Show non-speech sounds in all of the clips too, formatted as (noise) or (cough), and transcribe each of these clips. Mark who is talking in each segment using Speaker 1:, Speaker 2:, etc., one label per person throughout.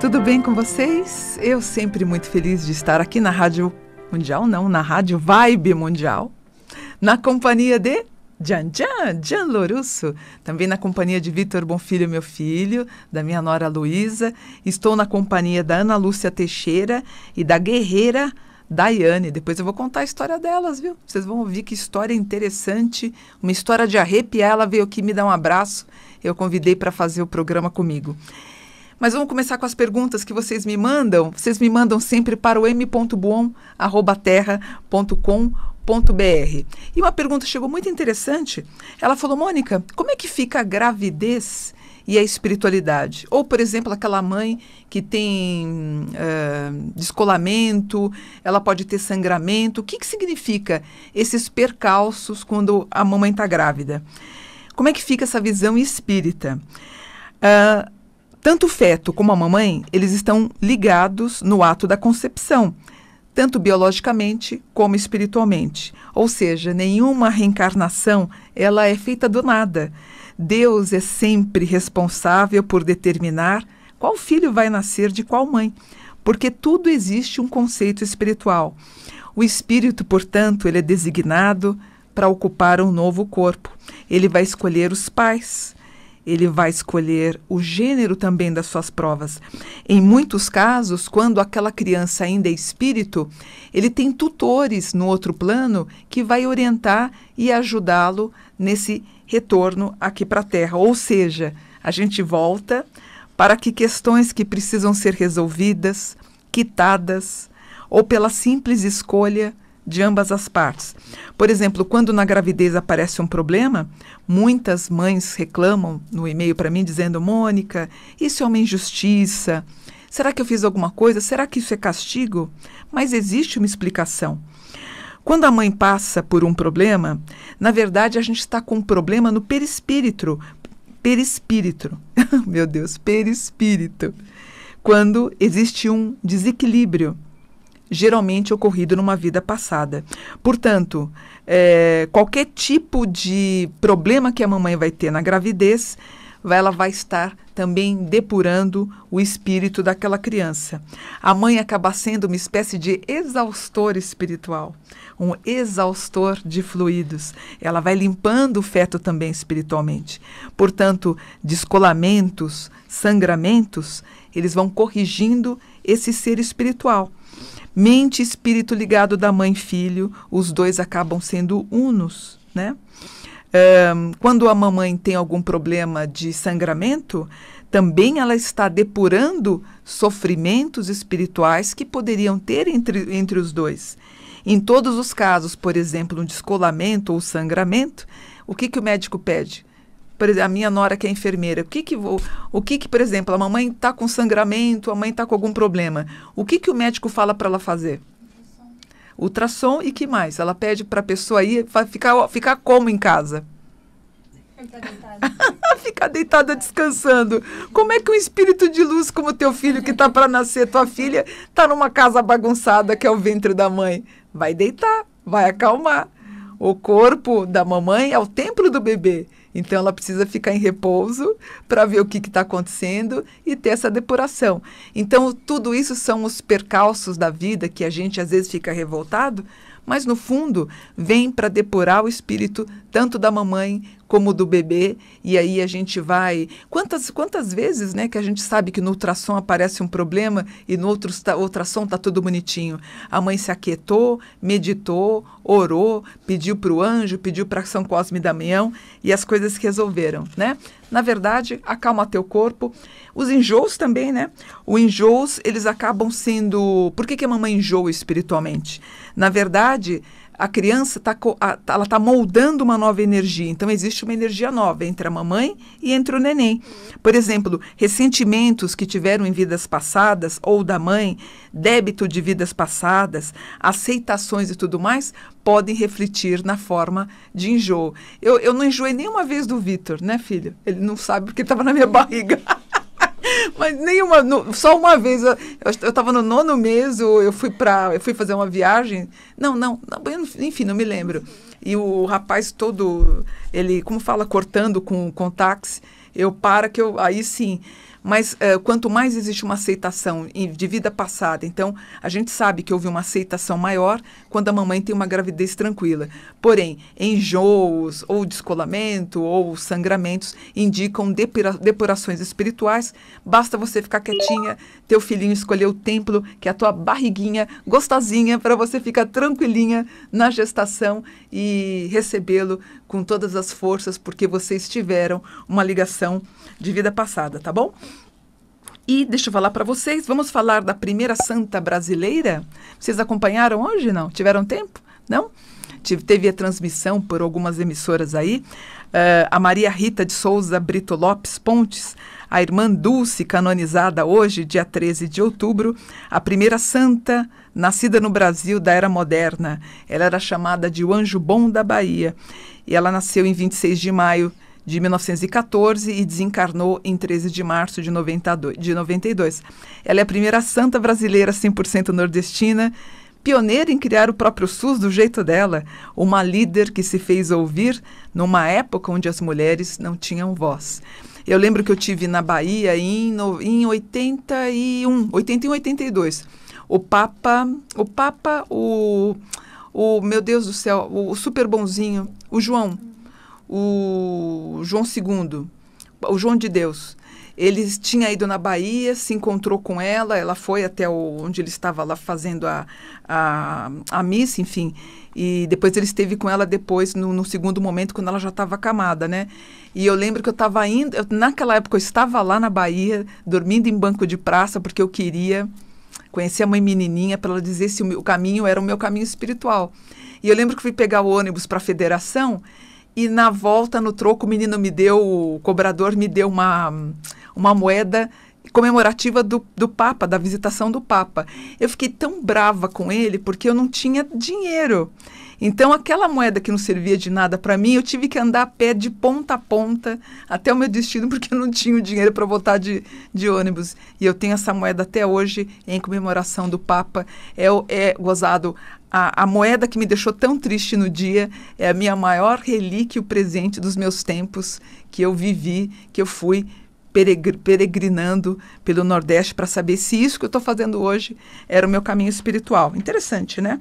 Speaker 1: Tudo bem com vocês? Eu sempre muito feliz de estar aqui na Rádio Mundial, não, na Rádio Vibe Mundial, na companhia de Jan Jan, Jan Lorusso, também na companhia de Vitor Bonfilho, meu filho, da minha nora Luísa. Estou na companhia da Ana Lúcia Teixeira e da guerreira Daiane. Depois eu vou contar a história delas, viu? Vocês vão ouvir que história interessante, uma história de arrepiar. Ela veio aqui me dar um abraço, eu convidei para fazer o programa comigo. Mas vamos começar com as perguntas que vocês me mandam. Vocês me mandam sempre para o m.buon@terra.com.br. E uma pergunta chegou muito interessante. Ela falou: "Mônica, como é que fica a gravidez e a espiritualidade. Ou, por exemplo, aquela mãe que tem uh, descolamento, ela pode ter sangramento. O que, que significa esses percalços quando a mamãe está grávida? Como é que fica essa visão espírita? Uh, tanto o feto como a mamãe, eles estão ligados no ato da concepção, tanto biologicamente como espiritualmente. Ou seja, nenhuma reencarnação ela é feita do nada. Deus é sempre responsável por determinar qual filho vai nascer de qual mãe, porque tudo existe um conceito espiritual. O espírito, portanto, ele é designado para ocupar um novo corpo. Ele vai escolher os pais, ele vai escolher o gênero também das suas provas. Em muitos casos, quando aquela criança ainda é espírito, ele tem tutores no outro plano que vai orientar e ajudá-lo nesse retorno aqui para a Terra. Ou seja, a gente volta para que questões que precisam ser resolvidas, quitadas, ou pela simples escolha de ambas as partes. Por exemplo, quando na gravidez aparece um problema, muitas mães reclamam no e-mail para mim dizendo: Mônica, isso é uma injustiça. Será que eu fiz alguma coisa? Será que isso é castigo? Mas existe uma explicação. Quando a mãe passa por um problema, na verdade a gente está com um problema no perispírito. Perispírito. (laughs) Meu Deus, perispírito. Quando existe um desequilíbrio geralmente ocorrido numa vida passada. Portanto, é, qualquer tipo de problema que a mamãe vai ter na gravidez, ela vai estar também depurando o espírito daquela criança. A mãe acaba sendo uma espécie de exaustor espiritual, um exaustor de fluidos. Ela vai limpando o feto também espiritualmente. Portanto, descolamentos, sangramentos, eles vão corrigindo esse ser espiritual. Mente e espírito ligado da mãe filho, os dois acabam sendo unos, né? quando a mamãe tem algum problema de sangramento, também ela está depurando sofrimentos espirituais que poderiam ter entre, entre os dois. Em todos os casos, por exemplo, um descolamento ou sangramento, o que, que o médico pede? a minha nora que é enfermeira, o que que vou, o que que, por exemplo, a mamãe está com sangramento, a mãe está com algum problema, o que que o médico fala para ela fazer? Ultrassom e que mais? Ela pede para a pessoa ir ficar, ficar como em casa? Ficar (laughs) deitada. ficar deitada descansando. Como é que um espírito de luz como teu filho que está para nascer, tua filha, está numa casa bagunçada que é o ventre da mãe? Vai deitar, vai acalmar. O corpo da mamãe é o templo do bebê. Então ela precisa ficar em repouso para ver o que está acontecendo e ter essa depuração. Então tudo isso são os percalços da vida que a gente às vezes fica revoltado, mas no fundo vem para depurar o espírito tanto da mamãe como do bebê, e aí a gente vai. Quantas, quantas vezes né, que a gente sabe que no ultrassom aparece um problema e no outro ultrassom está tudo bonitinho? A mãe se aquietou, meditou, orou, pediu para o anjo, pediu para São Cosme e Damião e as coisas se resolveram, né? na verdade, acalma teu corpo. Os enjoos também, né? O enjoos, eles acabam sendo... Por que, que a mamãe enjoa espiritualmente? Na verdade, a criança está ela tá moldando uma nova energia. Então existe uma energia nova entre a mamãe e entre o neném. Por exemplo, ressentimentos que tiveram em vidas passadas ou da mãe, débito de vidas passadas, aceitações e tudo mais podem refletir na forma de enjoo. Eu, eu não enjoei nenhuma vez do Vitor, né, filho? Ele não sabe porque estava na minha barriga. Uhum. Mas nenhuma, só uma vez, eu, eu tava no nono mês, eu fui para eu fui fazer uma viagem. Não, não, não, enfim, não me lembro. E o rapaz todo, ele, como fala, cortando com, com táxi, eu para que eu, aí sim. Mas uh, quanto mais existe uma aceitação de vida passada, então a gente sabe que houve uma aceitação maior quando a mamãe tem uma gravidez tranquila. Porém, enjoos ou descolamento ou sangramentos indicam depura depurações espirituais. Basta você ficar quietinha, teu filhinho escolher o templo, que é a tua barriguinha gostosinha para você ficar tranquilinha na gestação e recebê-lo com todas as forças porque vocês tiveram uma ligação de vida passada, tá bom? E deixa eu falar para vocês, vamos falar da primeira santa brasileira? Vocês acompanharam hoje, não? Tiveram tempo? Não? teve a transmissão por algumas emissoras aí. Uh, a Maria Rita de Souza Brito Lopes Pontes, a irmã Dulce, canonizada hoje, dia 13 de outubro, a primeira santa nascida no Brasil da era moderna. Ela era chamada de o Anjo Bom da Bahia e ela nasceu em 26 de maio de 1914 e desencarnou em 13 de março de, 92, Ela é a primeira santa brasileira 100% nordestina, pioneira em criar o próprio SUS do jeito dela, uma líder que se fez ouvir numa época onde as mulheres não tinham voz. Eu lembro que eu tive na Bahia em, no, em 81, 81, 82. O Papa, o Papa, o, o meu Deus do céu, o, o super bonzinho, o João, o João II, o João de Deus. Ele tinha ido na Bahia, se encontrou com ela, ela foi até o, onde ele estava lá fazendo a, a, a, missa, enfim. E depois ele esteve com ela depois, no, no segundo momento, quando ela já estava acamada, né? E eu lembro que eu estava indo, eu, naquela época eu estava lá na Bahia, dormindo em banco de praça, porque eu queria conhecer a mãe menininha para ela dizer se o, meu, o caminho era o meu caminho espiritual. E eu lembro que fui pegar o ônibus para a federação e na volta, no troco, o menino me deu, o cobrador me deu uma, uma moeda comemorativa do, do Papa, da visitação do Papa. Eu fiquei tão brava com ele porque eu não tinha dinheiro. Então, aquela moeda que não servia de nada para mim, eu tive que andar a pé de ponta a ponta até o meu destino, (laughs) porque eu não tinha o dinheiro para voltar de, de ônibus. E eu tenho essa moeda até hoje em comemoração do Papa. É, é gozado a, a, moeda que me deixou tão triste no dia é a minha maior relíquia, o presente dos meus tempos que eu vivi, que eu fui peregrinando pelo Nordeste para saber se isso que eu estou fazendo hoje era o meu caminho espiritual. Interessante, né?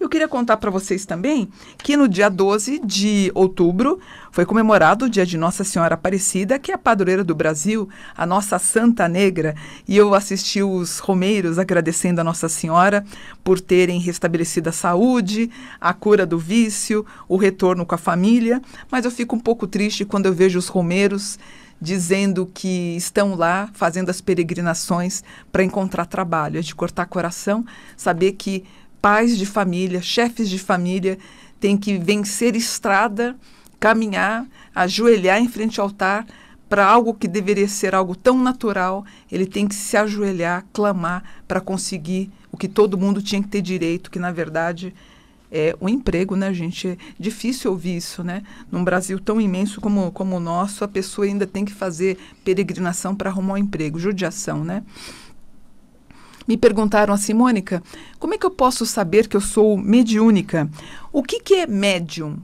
Speaker 1: Eu queria contar para vocês também que no dia 12 de outubro foi comemorado o dia de Nossa Senhora Aparecida, que é a padroeira do Brasil, a nossa Santa Negra, e eu assisti os romeiros agradecendo a Nossa Senhora por terem restabelecido a saúde, a cura do vício, o retorno com a família, mas eu fico um pouco triste quando eu vejo os romeiros dizendo que estão lá fazendo as peregrinações para encontrar trabalho. É de cortar coração saber que pais de família, chefes de família têm que vencer estrada, caminhar, ajoelhar em frente ao altar para algo que deveria ser algo tão natural, ele tem que se ajoelhar, clamar para conseguir o que todo mundo tinha que ter direito, que na verdade é, o emprego, né, gente? É difícil ouvir isso, né? Num Brasil tão imenso como, como o nosso, a pessoa ainda tem que fazer peregrinação para arrumar um emprego, judiação, né? Me perguntaram assim, Mônica, como é que eu posso saber que eu sou mediúnica? O que, que é médium?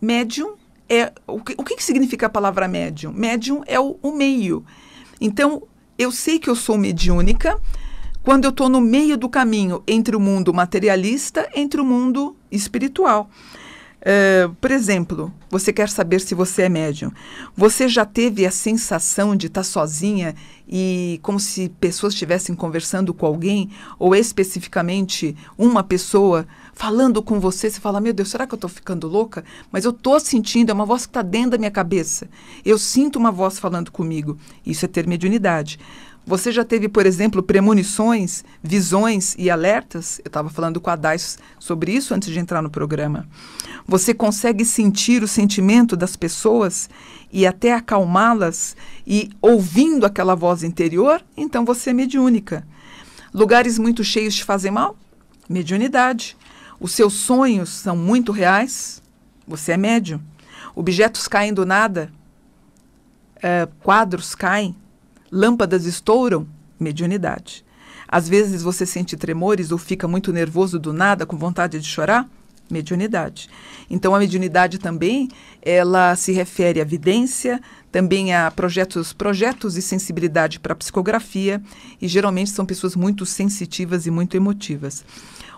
Speaker 1: Médium é. O que, o que, que significa a palavra médium? Médium é o, o meio. Então, eu sei que eu sou mediúnica quando eu estou no meio do caminho entre o mundo materialista entre o mundo espiritual. Uh, por exemplo, você quer saber se você é médium. Você já teve a sensação de estar tá sozinha e como se pessoas estivessem conversando com alguém, ou especificamente uma pessoa falando com você, você fala: Meu Deus, será que eu estou ficando louca? Mas eu estou sentindo, é uma voz que está dentro da minha cabeça. Eu sinto uma voz falando comigo. Isso é ter mediunidade. Você já teve, por exemplo, premonições, visões e alertas? Eu estava falando com a Dais sobre isso antes de entrar no programa. Você consegue sentir o sentimento das pessoas e até acalmá-las e ouvindo aquela voz interior, então você é mediúnica. Lugares muito cheios te fazem mal? Mediunidade. Os seus sonhos são muito reais? Você é médium. Objetos caem do nada? É, quadros caem? Lâmpadas estouram? Mediunidade. Às vezes você sente tremores ou fica muito nervoso do nada, com vontade de chorar? mediunidade. Então a mediunidade também, ela se refere à vidência, também a projetos, projetos e sensibilidade para psicografia, e geralmente são pessoas muito sensitivas e muito emotivas.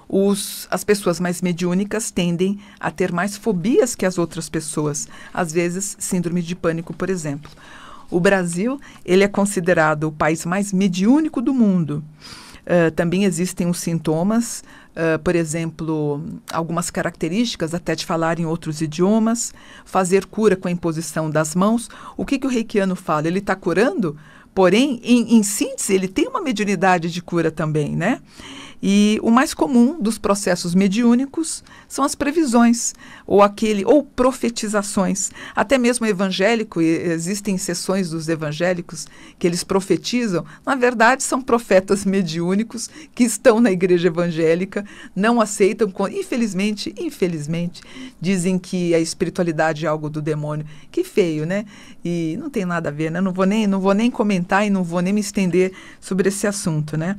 Speaker 1: Os, as pessoas mais mediúnicas tendem a ter mais fobias que as outras pessoas, às vezes síndrome de pânico, por exemplo. O Brasil, ele é considerado o país mais mediúnico do mundo. Ah, também existem os sintomas, uh, por exemplo, algumas características, até de falar em outros idiomas, fazer cura com a imposição das mãos. O que, que o reikiano fala? Ele está curando, porém, em, em síntese, ele tem uma mediunidade de cura também, né? E o mais comum dos processos mediúnicos são as previsões ou aquele ou profetizações. Até mesmo evangélico, existem sessões dos evangélicos que eles profetizam. Na verdade, são profetas mediúnicos que estão na igreja evangélica, não aceitam, infelizmente, infelizmente, dizem que a espiritualidade é algo do demônio. Que feio, né? E não tem nada a ver, né? Não vou nem, não vou nem comentar e não vou nem me estender sobre esse assunto, né?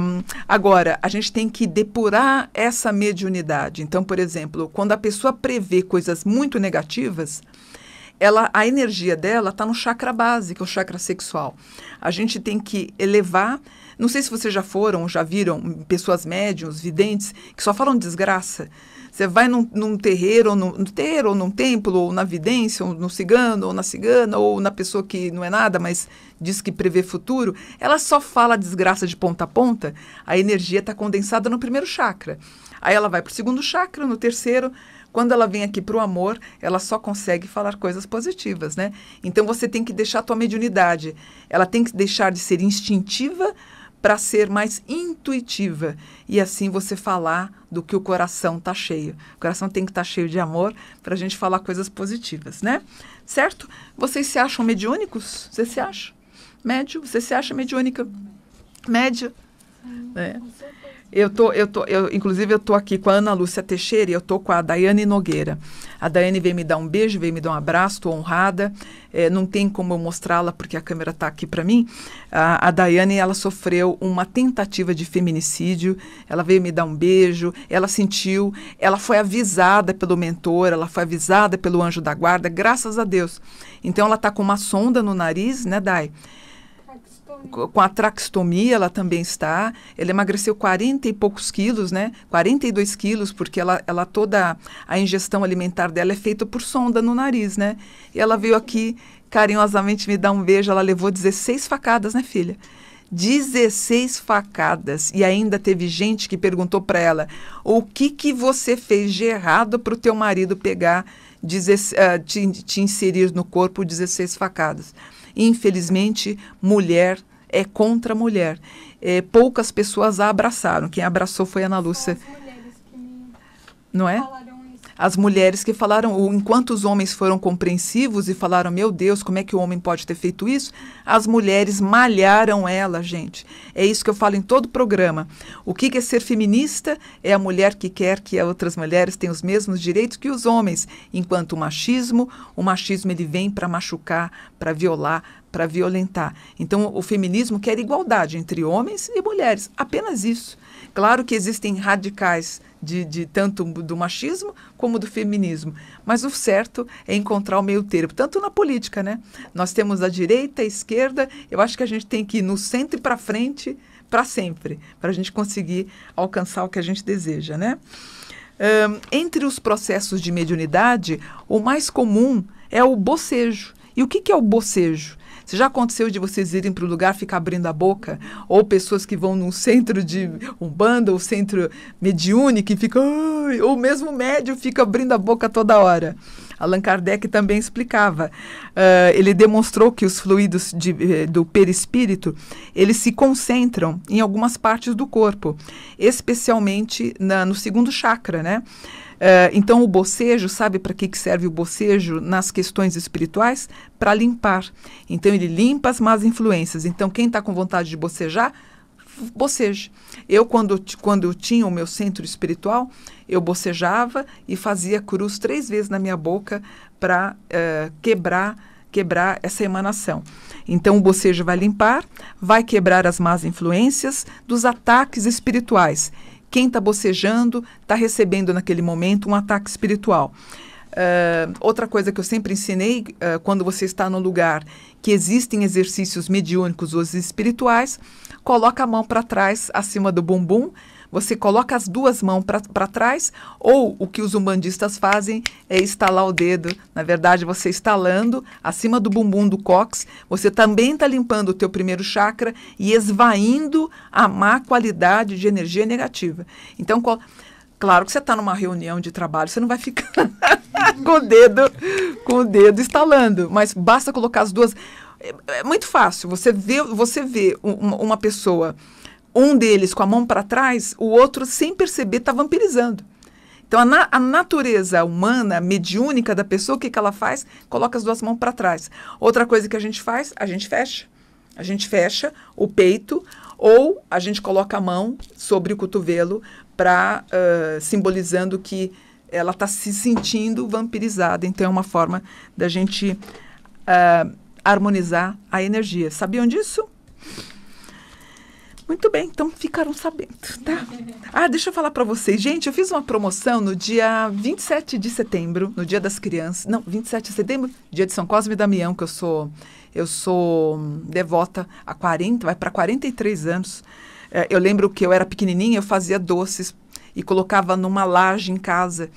Speaker 1: Um, agora Agora, a gente tem que depurar essa mediunidade. Então, por exemplo, quando a pessoa prevê coisas muito negativas, ela, a energia dela está no chakra base, que é o chakra sexual. A gente tem que elevar. Não sei se vocês já foram, já viram pessoas médiums, videntes, que só falam desgraça. Você vai num, num terreiro, ou num, num, terreiro, ou num templo, ou na vidência, ou no cigano, ou na cigana, ou na pessoa que não é nada, mas diz que prevê futuro, ela só fala desgraça de ponta a ponta, a energia está condensada no primeiro chakra. Aí ela vai para o segundo chakra, no terceiro. Quando ela vem aqui para o amor, ela só consegue falar coisas positivas, né? Então você tem que deixar a tua mediunidade. Ela tem que deixar de ser instintiva para ser mais intuitiva e assim você falar do que o coração está cheio. O coração tem que estar tá cheio de amor para a gente falar coisas positivas, né? Certo? Vocês se acham mediúnicos? Você se acha? Médio? Você se acha mediúnica? É. com certeza. Eu tô, eu tô, eu, inclusive eu tô aqui com a Ana Lúcia Teixeira e eu tô com a Daiane Nogueira. A Daiane veio me dar um beijo, veio me dar um abraço, tô honrada. É, não tem como eu mostrá-la porque a câmera tá aqui para mim. A, a Daiane, ela sofreu uma tentativa de feminicídio. Ela veio me dar um beijo, ela sentiu, ela foi avisada pelo mentor, ela foi avisada pelo anjo da guarda, graças a Deus. Então ela tá com uma sonda no nariz, né, Dai? com a traxtomia, ela também está. Ela emagreceu 40 e poucos quilos, né? 42 quilos, porque ela, ela toda a ingestão alimentar dela é feita por sonda no nariz, né? E ela veio aqui carinhosamente me dar um beijo. Ela levou 16 facadas, né, filha? 16 facadas e ainda teve gente que perguntou para ela: "O que que você fez de errado para o teu marido pegar 16, uh, ah, te, te inserir no corpo 16 facadas?" Infelizmente, mulher é contra mulher. É, poucas pessoas a abraçaram. Quem abraçou foi a Ana Lúcia. Não é? as mulheres que falaram, ou enquanto os homens foram compreensivos e falaram, meu Deus, como é que o homem pode ter feito isso? As mulheres malharam ela, gente. É isso que eu falo em todo programa. O que é ser feminista? É a mulher que quer que outras mulheres tenham os mesmos direitos que os homens, enquanto o machismo, o machismo ele vem para machucar, para violar, para violentar. Então, o feminismo quer igualdade entre homens e mulheres, apenas isso. Claro que existem radicais de, de, tanto do machismo como do feminismo. Mas o certo é encontrar o meio termo, tanto na política, né? Nós temos a direita, a esquerda, eu acho que a gente tem que ir no centro e para frente para sempre, para a gente conseguir alcançar o que a gente deseja, né? Um, entre os processos de mediunidade, o mais comum é o bocejo. E o que, que é o bocejo? já aconteceu de vocês irem para o lugar ficar abrindo a boca, ou pessoas que vão num centro de umbanda ou centro mediúnico e ficam, ou mesmo médio fica abrindo a boca toda hora. Allan Kardec também explicava. Uh, ele demonstrou que os fluidos de, eh, do perispírito eles se concentram em algumas partes do corpo, especialmente na, no segundo chakra, né? É, então, o bocejo, sabe para que, que serve o bocejo nas questões espirituais? Para limpar. Então, ele limpa as más influências. Então, quem está com vontade de bocejar, boceje. Eu, quando, quando eu tinha o meu centro espiritual, eu bocejava e fazia cruz três vezes na minha boca para uh, é, quebrar quebrar essa emanação. Então o bocejo vai limpar, vai quebrar as más influências dos ataques espirituais quem está bocejando está recebendo naquele momento um ataque espiritual. Uh, outra coisa que eu sempre ensinei, uh, quando você está num lugar que existem exercícios mediúnicos ou espirituais, coloca a mão para trás, acima do bumbum, você coloca as duas mãos para trás, ou o que os umbandistas fazem é estalar o dedo. Na verdade, você estalando acima do bumbum do cox, você também está limpando o teu primeiro chakra e esvaindo a má qualidade de energia negativa. Então, qual... Claro que você está numa reunião de trabalho, você não vai ficar (laughs) com o dedo, com o dedo estalando, mas basta colocar as duas. É, é muito fácil. Você vê, você vê uma pessoa um deles com a mão para trás, o outro, sem perceber, está vampirizando. Então, a, na, a, natureza humana, mediúnica da pessoa, o que, que ela faz? Coloca as duas mãos para trás. Outra coisa que a gente faz, a gente fecha. A gente fecha o peito ou a gente coloca a mão sobre o cotovelo para uh, simbolizando que ela está se sentindo vampirizada. Então, é uma forma da gente uh, harmonizar a energia. Sabiam disso? Muito bem, então ficaram sabendo, tá? Ah, deixa eu falar para vocês. Gente, eu fiz uma promoção no dia 27 de setembro, no Dia das Crianças. Não, 27 de setembro, dia de São Cosme e Damião, que eu sou eu sou hum, devota há 40, vai para 43 anos. É, eu lembro que eu era pequenininha, eu fazia doces e colocava numa laje em casa.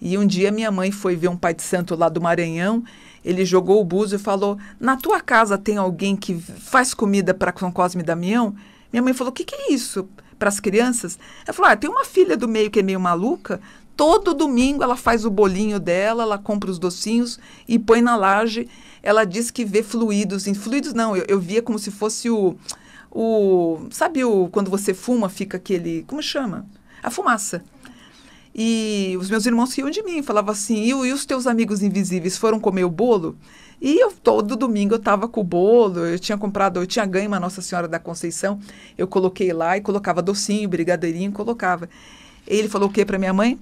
Speaker 1: E um dia minha mãe foi ver um pai de santo lá do Maranhão ele jogou o buzo e falou: Na tua casa tem alguém que faz comida para São Cosme e Damião? Minha mãe falou: o que, que é isso para as crianças? Ela falou: ah, tem uma filha do meio que é meio maluca. Todo domingo ela faz o bolinho dela, ela compra os docinhos e põe na laje. Ela diz que vê fluidos. Em fluidos, não, eu, eu via como se fosse o. o sabe o, quando você fuma, fica aquele. Como chama? A fumaça. E os meus irmãos riam de mim, falavam assim: e, e os teus amigos invisíveis foram comer o bolo? E eu, todo domingo eu estava com o bolo, eu tinha comprado, eu tinha ganho uma Nossa Senhora da Conceição, eu coloquei lá e colocava docinho, brigadeirinho, colocava. Ele falou o quê para minha mãe?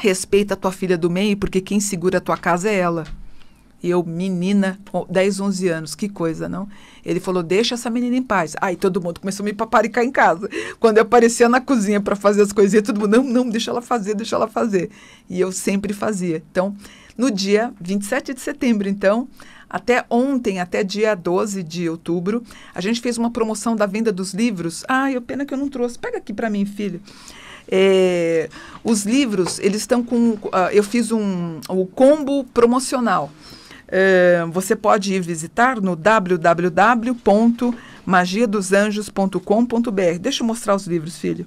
Speaker 1: Respeita a tua filha do meio, porque quem segura a tua casa é ela. E eu, menina, 10, 11 anos, que coisa, não? Ele falou, deixa essa menina em paz. Aí todo mundo começou a me paparicar em casa. Quando eu aparecia na cozinha para fazer as coisinhas, todo mundo, não, não, deixa ela fazer, deixa ela fazer. E eu sempre fazia. Então, no dia 27 de setembro, então, até ontem, até dia 12 de outubro, a gente fez uma promoção da venda dos livros. Ai, eu pena que eu não trouxe. Pega aqui para mim, filho. É, os livros, eles estão com. Uh, eu fiz um, um combo promocional. É, você pode ir visitar no www.magiadosanjos.com.br. Deixa eu mostrar os livros, filho.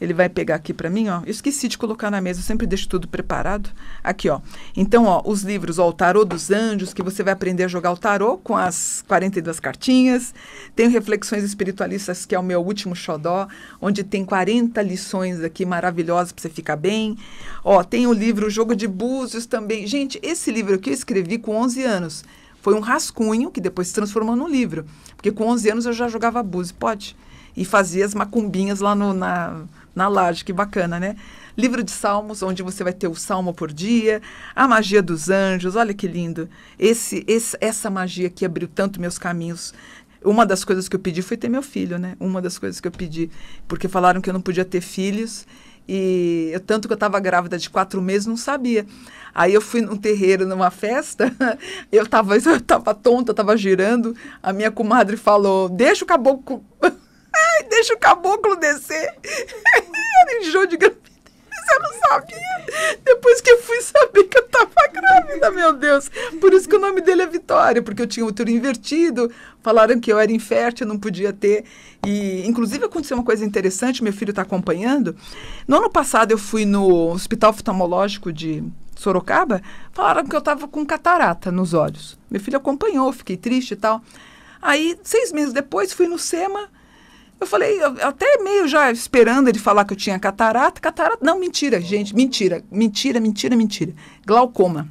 Speaker 1: Ele vai pegar aqui para mim, ó. Eu esqueci de colocar na mesa, eu sempre deixo tudo preparado. Aqui, ó. Então, ó, os livros, ó, o Tarô dos Anjos, que você vai aprender a jogar o tarô com as 42 cartinhas. Tem Reflexões Espiritualistas, que é o meu último xodó, onde tem 40 lições aqui maravilhosas para você ficar bem. Ó, tem o livro o Jogo de Búzios também. Gente, esse livro aqui eu escrevi com 11 anos. Foi um rascunho que depois se transformou num livro. Porque com 11 anos eu já jogava Pode? Pode? e fazia as macumbinhas lá no, na, na laje, que bacana, né? Livro de Salmos, onde você vai ter o salmo por dia, a magia dos anjos, olha que lindo. Esse, esse essa magia que abriu tanto meus caminhos. Uma das coisas que eu pedi foi ter meu filho, né? Uma das coisas que eu pedi, porque falaram que eu não podia ter filhos e eu, tanto que eu estava grávida de quatro meses, não sabia. Aí eu fui num terreiro, numa festa, (laughs) eu estava (laughs) eu tava tonta, estava girando. A minha comadre falou: Deixa o caboclo deixa o caboclo descer. (laughs) Era enjoo de gravidez. Eu não sabia. Depois que eu fui saber que eu tava grávida, meu Deus. Por isso que o nome dele é Vitória, porque eu tinha o útero invertido. Falaram que eu era infértil, não podia ter. E, inclusive, aconteceu uma coisa interessante, meu filho está acompanhando. No ano passado, eu fui no Hospital Oftalmológico de Sorocaba. Falaram que eu estava com catarata nos olhos. Meu filho acompanhou, fiquei triste e tal. Aí, seis meses depois, fui no SEMA eu falei, eu, até meio já esperando ele falar que eu tinha catarata. Catarata, não, mentira, gente, mentira, mentira, mentira, mentira. Glaucoma.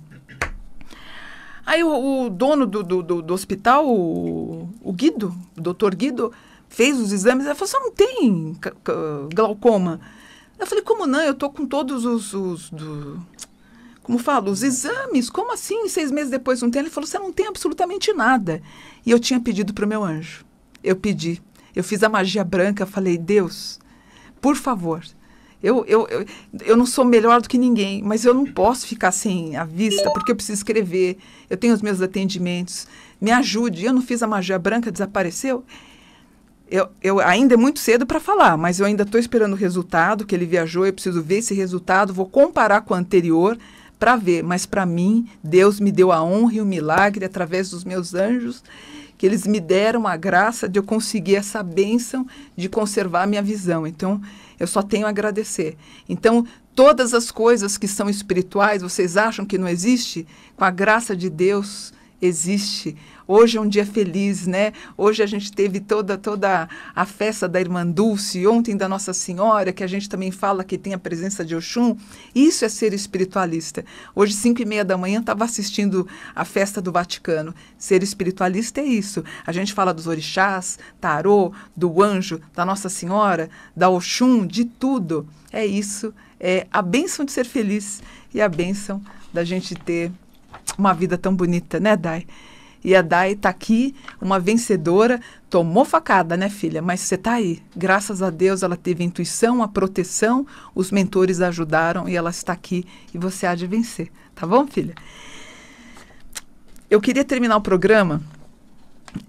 Speaker 1: Aí o, o dono do, do, do, do, hospital, o, o Guido, o doutor Guido, fez os exames. Ele falou, você não tem glaucoma? Eu falei, como não? Eu tô com todos os... os do... Como falo, os exames, como assim? Seis meses depois não tem? Ele falou, você não tem absolutamente nada. E eu tinha pedido para o meu anjo. Eu pedi eu fiz a magia branca, falei, Deus, por favor. Eu, eu, eu, eu não sou melhor do que ninguém, mas eu não posso ficar sem a vista, porque eu preciso escrever, eu tenho os meus atendimentos. Me ajude. Eu não fiz a magia branca, desapareceu. Eu, eu, ainda é muito cedo para falar, mas eu ainda estou esperando o resultado que ele viajou. Eu preciso ver esse resultado, vou comparar com o anterior para ver. Mas para mim, Deus me deu a honra e o milagre através dos meus anjos que eles me deram a graça de eu conseguir essa bênção de conservar minha visão. Então, eu só tenho a agradecer. Então, todas as coisas que são espirituais, vocês acham que não existe? Com a graça de Deus, existe. Hoje é um dia feliz, né? Hoje a gente teve toda toda a festa da Irmã Dulce, ontem da Nossa Senhora, que a gente também fala que tem a presença de Oxum. Isso é ser espiritualista. Hoje, cinco e meia da manhã, estava assistindo a festa do Vaticano. Ser espiritualista é isso. A gente fala dos orixás, tarô, do anjo, da Nossa Senhora, da Oxum, de tudo. É isso. É a bênção de ser feliz e a bênção da gente ter uma vida tão bonita, né, Dai? E a Dai está aqui, uma vencedora, tomou facada, né, filha? Mas você está aí. Graças a Deus ela teve a intuição, a proteção, os mentores ajudaram e ela está aqui e você há de vencer, tá bom, filha? Eu queria terminar o programa.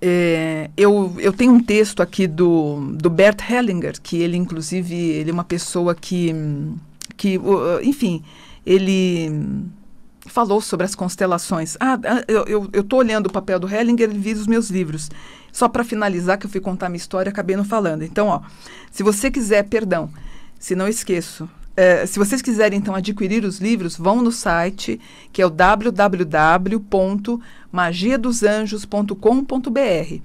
Speaker 1: É, eu, eu tenho um texto aqui do, do Bert Hellinger, que ele, inclusive, ele é uma pessoa que, que enfim, ele falou sobre as constelações. Ah, ah eu estou olhando o papel do Hellinger, e vi os meus livros. Só para finalizar, que eu fui contar minha história, acabei não falando. Então, ó, se você quiser, perdão, se não esqueço, é, se vocês quiserem, então, adquirir os livros, vão no site, que é o www.magiadosanjos.com.br.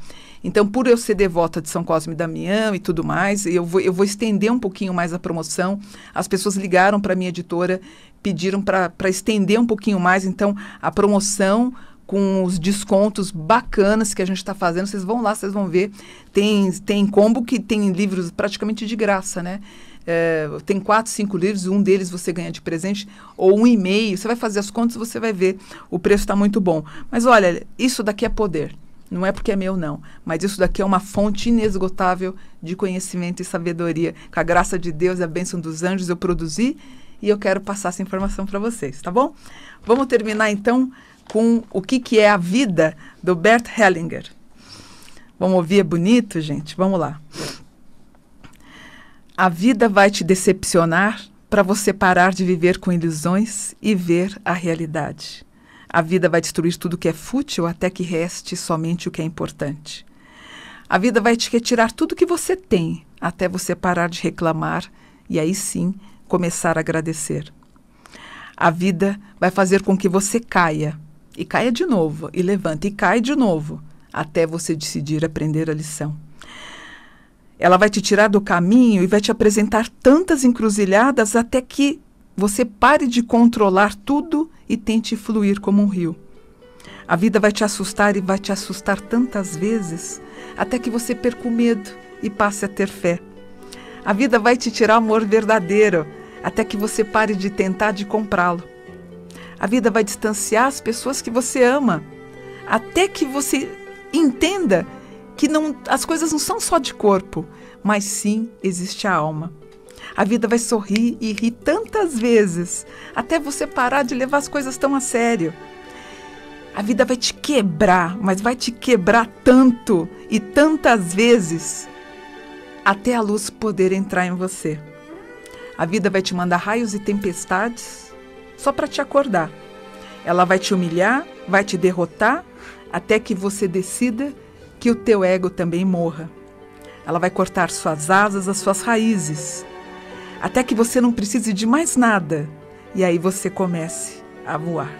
Speaker 1: Então, por eu ser devota de São Cosme e Damião e tudo mais, eu vou, eu vou estender um pouquinho mais a promoção. As pessoas ligaram para a minha editora pediram para estender um pouquinho mais, então, a promoção com os descontos bacanas que a gente está fazendo. Vocês vão lá, vocês vão ver. Tem, tem combo que tem livros praticamente de graça, né? É, tem quatro, cinco livros, um deles você ganha de presente, ou um e-mail. Você vai fazer as contas, você vai ver. O preço está muito bom. Mas olha, isso daqui é poder. Não é porque é meu, não. Mas isso daqui é uma fonte inesgotável de conhecimento e sabedoria. Com a graça de Deus, a bênção dos anjos, eu produzi e eu quero passar essa informação para vocês, tá bom? Vamos terminar então com o que, que é a vida do Bert Hellinger. Vamos ouvir, é bonito, gente? Vamos lá. A vida vai te decepcionar para você parar de viver com ilusões e ver a realidade. A vida vai destruir tudo que é fútil até que reste somente o que é importante. A vida vai te retirar tudo que você tem até você parar de reclamar e aí sim começar a agradecer. A vida vai fazer com que você caia, e caia de novo, e levanta, e cai de novo, até você decidir aprender a lição. Ela vai te tirar do caminho e vai te apresentar tantas encruzilhadas até que você pare de controlar tudo e tente fluir como um rio. A vida vai te assustar e vai te assustar tantas vezes até que você perca o medo e passe a ter fé. A vida vai te tirar amor verdadeiro até que você pare de tentar de comprá-lo. A vida vai distanciar as pessoas que você ama até que você entenda que não, as coisas não são só de corpo, mas sim existe a alma. A vida vai sorrir e rir tantas vezes até você parar de levar as coisas tão a sério. A vida vai te quebrar, mas vai te quebrar tanto e tantas vezes até a luz poder entrar em você. A vida vai te mandar raios e tempestades só para te acordar. Ela vai te humilhar, vai te derrotar até que você decida que o teu ego também morra. Ela vai cortar suas asas, as suas raízes, até que você não precise de mais nada e aí você comece a voar.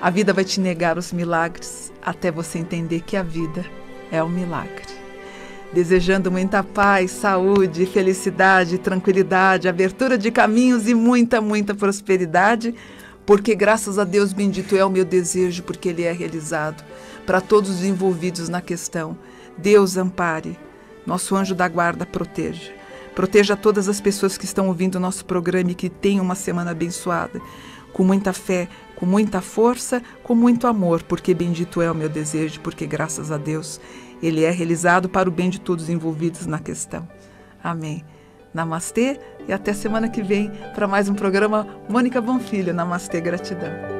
Speaker 1: A vida vai te negar os milagres até você entender que a vida é um milagre desejando muita paz, saúde, felicidade, tranquilidade, abertura de caminhos e muita, muita prosperidade, porque graças a Deus bendito é o meu desejo, porque ele é realizado para todos os envolvidos na questão. Deus ampare, nosso anjo da guarda proteja. Proteja todas as pessoas que estão ouvindo o nosso programa e que tenham uma semana abençoada, com muita fé, com muita força, com muito amor, porque bendito é o meu desejo, porque graças a Deus ele é realizado para o bem de todos envolvidos na questão. Amém. Namastê e até semana que vem para mais um programa Mônica Bonfilho. Namastê, gratidão.